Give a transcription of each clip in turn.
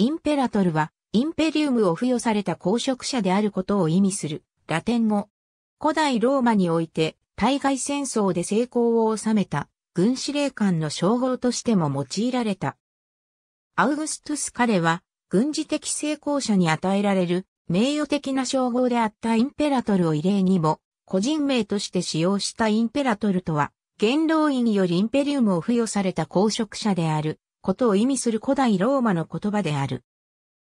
インペラトルは、インペリウムを付与された公職者であることを意味する、ラテン語。古代ローマにおいて、対外戦争で成功を収めた、軍司令官の称号としても用いられた。アウグストゥス彼は、軍事的成功者に与えられる、名誉的な称号であったインペラトルを異例にも、個人名として使用したインペラトルとは、元老院よりインペリウムを付与された公職者である、ことを意味する古代ローマの言葉である。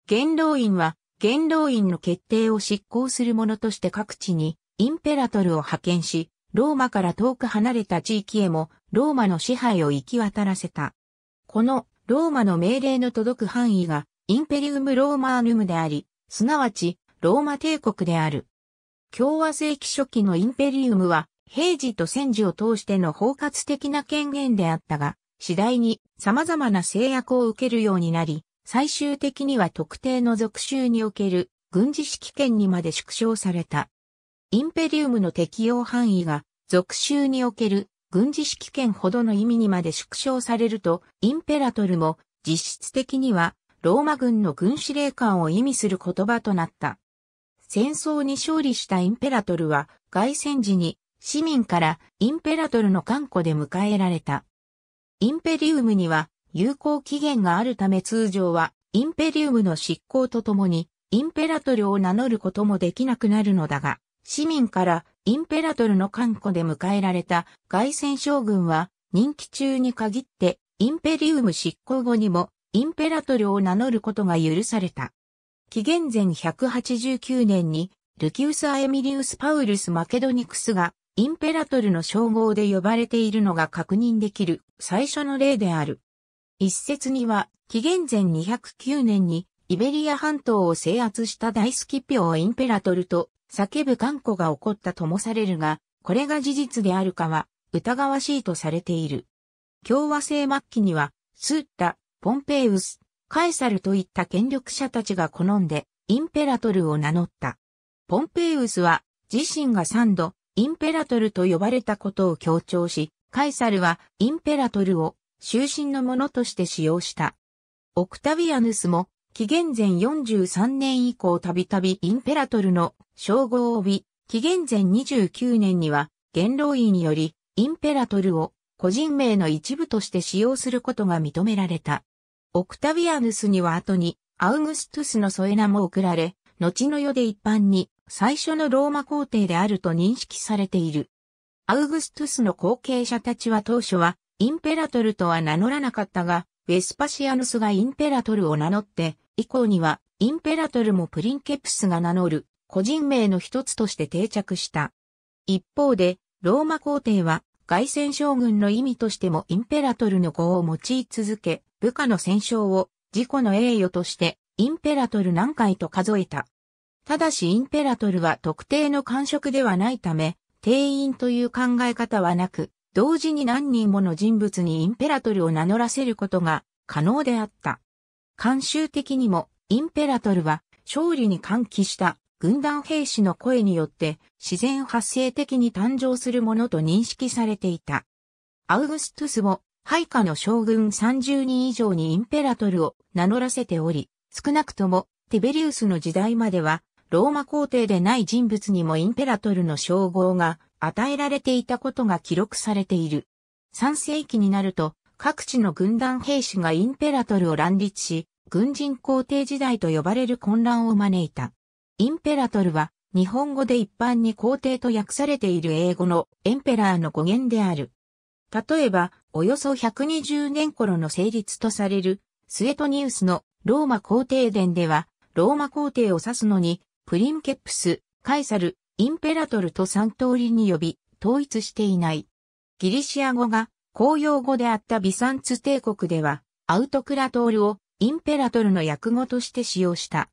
元老院は、元老院の決定を執行する者として各地にインペラトルを派遣し、ローマから遠く離れた地域へもローマの支配を行き渡らせた。このローマの命令の届く範囲がインペリウムローマーヌムであり、すなわちローマ帝国である。共和世紀初期のインペリウムは平時と戦時を通しての包括的な権限であったが、次第に様々な制約を受けるようになり、最終的には特定の属州における軍事指揮権にまで縮小された。インペリウムの適用範囲が属州における軍事指揮権ほどの意味にまで縮小されると、インペラトルも実質的にはローマ軍の軍司令官を意味する言葉となった。戦争に勝利したインペラトルは外戦時に市民からインペラトルの官庫で迎えられた。インペリウムには有効期限があるため通常はインペリウムの執行とともにインペラトルを名乗ることもできなくなるのだが、市民からインペラトルの看護で迎えられた外戦将軍は任期中に限ってインペリウム執行後にもインペラトルを名乗ることが許された。紀元前189年にルキウス・アエミリウス・パウルス・マケドニクスがインペラトルの称号で呼ばれているのが確認できる最初の例である。一説には、紀元前209年にイベリア半島を制圧した大スキピオをインペラトルと叫ぶ頑固が起こったともされるが、これが事実であるかは疑わしいとされている。共和制末期には、スッタ、ポンペウス、カエサルといった権力者たちが好んでインペラトルを名乗った。ポンペウスは自身が3度インペラトルと呼ばれたことを強調し、カイサルはインペラトルを終身のものとして使用した。オクタビアヌスも紀元前43年以降たびたびインペラトルの称号を帯び、紀元前29年には元老院によりインペラトルを個人名の一部として使用することが認められた。オクタビアヌスには後にアウグストゥスの添え名も贈られ、後の世で一般に最初のローマ皇帝であると認識されている。アウグストゥスの後継者たちは当初はインペラトルとは名乗らなかったが、ウェスパシアヌスがインペラトルを名乗って、以降にはインペラトルもプリンケプスが名乗る個人名の一つとして定着した。一方で、ローマ皇帝は外戦将軍の意味としてもインペラトルの語を用い続け、部下の戦勝を自己の栄誉としてインペラトル何回と数えた。ただしインペラトルは特定の官職ではないため、定員という考え方はなく、同時に何人もの人物にインペラトルを名乗らせることが可能であった。慣習的にも、インペラトルは勝利に歓喜した軍団兵士の声によって自然発生的に誕生するものと認識されていた。アウグストゥスも配下の将軍30人以上にインペラトルを名乗らせており、少なくともティベリウスの時代まではローマ皇帝でない人物にもインペラトルの称号が与えられていたことが記録されている。3世紀になると、各地の軍団兵士がインペラトルを乱立し、軍人皇帝時代と呼ばれる混乱を招いた。インペラトルは、日本語で一般に皇帝と訳されている英語のエンペラーの語源である。例えば、およそ120年頃の成立とされる、スエトニウスのローマ皇帝伝では、ローマ皇帝を指すのに、プリンケプス、カエサル、インペラトルと三通りに呼び、統一していない。ギリシア語が公用語であったビサンツ帝国では、アウトクラトールをインペラトルの訳語として使用した。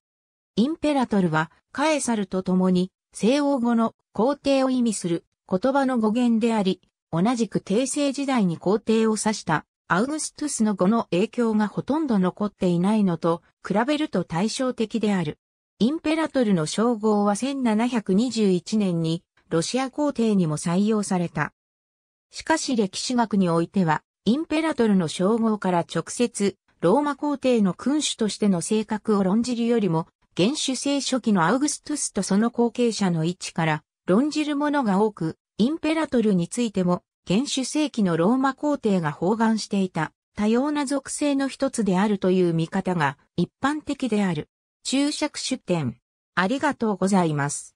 インペラトルはカエサルと共に西欧語の皇帝を意味する言葉の語源であり、同じく帝政時代に皇帝を指したアウグストゥスの語の影響がほとんど残っていないのと比べると対照的である。インペラトルの称号は1721年にロシア皇帝にも採用された。しかし歴史学においては、インペラトルの称号から直接、ローマ皇帝の君主としての性格を論じるよりも、原主聖初期のアウグストゥスとその後継者の位置から論じるものが多く、インペラトルについても、原主世紀のローマ皇帝が包含していた多様な属性の一つであるという見方が一般的である。注釈出典。ありがとうございます。